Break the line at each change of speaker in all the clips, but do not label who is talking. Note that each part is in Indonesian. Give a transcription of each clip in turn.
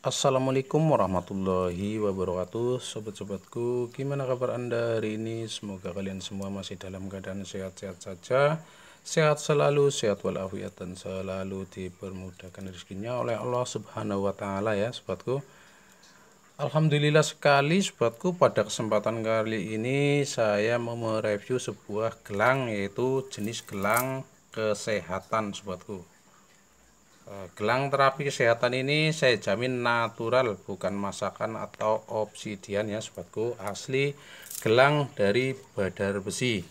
Assalamualaikum warahmatullahi wabarakatuh Sobat-sobatku gimana kabar anda hari ini Semoga kalian semua masih dalam keadaan sehat-sehat saja Sehat selalu, sehat walafiat dan selalu dipermudahkan rezekinya oleh Allah subhanahu wa ta'ala ya sobatku Alhamdulillah sekali sobatku pada kesempatan kali ini saya mau mereview sebuah gelang yaitu jenis gelang kesehatan sobatku Eh, gelang terapi kesehatan ini saya jamin natural, bukan masakan atau obsidian ya sobatku, asli gelang dari badar besi.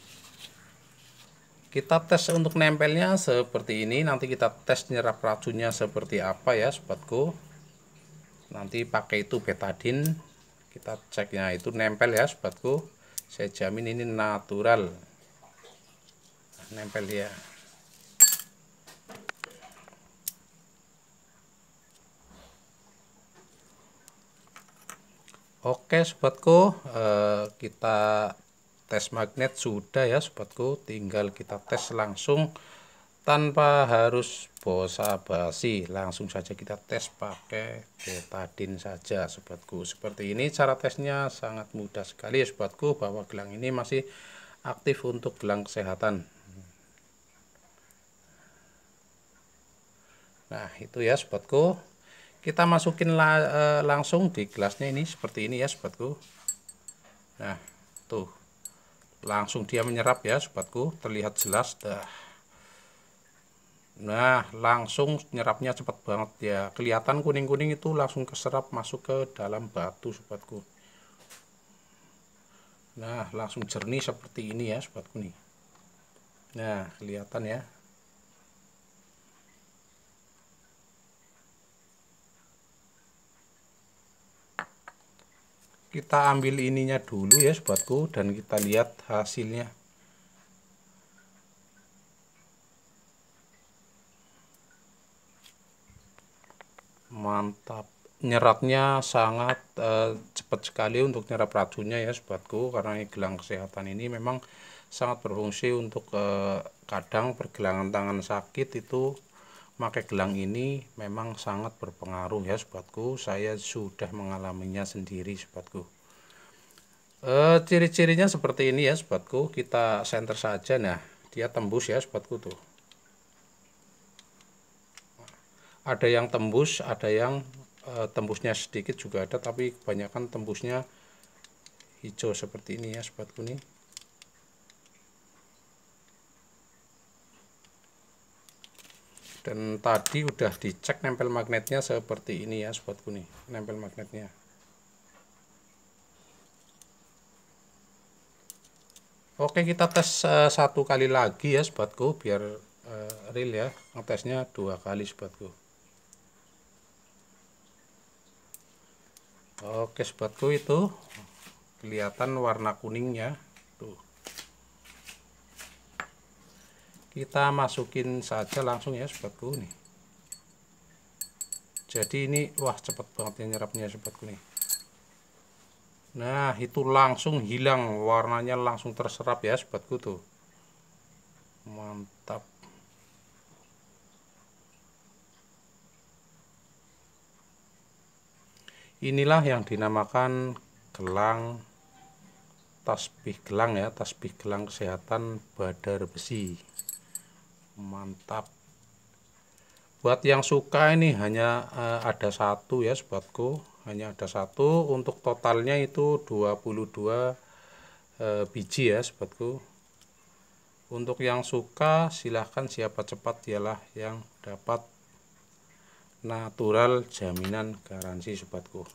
Kita tes untuk nempelnya seperti ini, nanti kita tes nyerap racunnya seperti apa ya sobatku. Nanti pakai itu betadin, kita ceknya itu nempel ya sobatku. Saya jamin ini natural. Nempel ya. Oke sobatku, eh, kita tes magnet sudah ya sobatku, tinggal kita tes langsung tanpa harus bosa basi Langsung saja kita tes pakai betadin saja sobatku. Seperti ini cara tesnya sangat mudah sekali ya sobatku bahwa gelang ini masih aktif untuk gelang kesehatan. Nah, itu ya sobatku kita masukin la, e, langsung di gelasnya ini seperti ini ya sobatku nah tuh langsung dia menyerap ya sobatku terlihat jelas dah nah langsung nyerapnya cepat banget ya kelihatan kuning-kuning itu langsung keserap masuk ke dalam batu sobatku nah langsung jernih seperti ini ya sobatku nih nah kelihatan ya kita ambil ininya dulu ya sobatku dan kita lihat hasilnya mantap nyeratnya sangat eh, cepat sekali untuk nyerap racunnya ya sobatku karena gelang kesehatan ini memang sangat berfungsi untuk eh, kadang pergelangan tangan sakit itu pakai gelang ini memang sangat berpengaruh ya sobatku saya sudah mengalaminya sendiri sobatku e, ciri-cirinya seperti ini ya sobatku kita center saja nah dia tembus ya sobatku tuh ada yang tembus ada yang e, tembusnya sedikit juga ada tapi kebanyakan tembusnya hijau seperti ini ya sobatku nih dan tadi udah dicek nempel magnetnya seperti ini ya sobatku nih nempel magnetnya oke kita tes uh, satu kali lagi ya sobatku biar uh, real ya ngetesnya dua kali sobatku oke sobatku itu kelihatan warna kuningnya tuh kita masukin saja langsung ya sobatku nih jadi ini wah cepet banget ya nyerapnya sobatku nih nah itu langsung hilang warnanya langsung terserap ya sobatku tuh mantap inilah yang dinamakan gelang tasbih gelang ya tasbih gelang kesehatan badar besi mantap buat yang suka ini hanya uh, ada satu ya sobatku hanya ada satu untuk totalnya itu 22 uh, eh, biji ya sobatku untuk yang suka silahkan siapa cepat dialah yang dapat natural jaminan garansi sobatku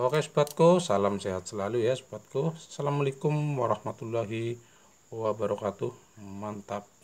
oke sobatku salam sehat selalu ya sobatku assalamualaikum warahmatullahi wabarakatuh mantap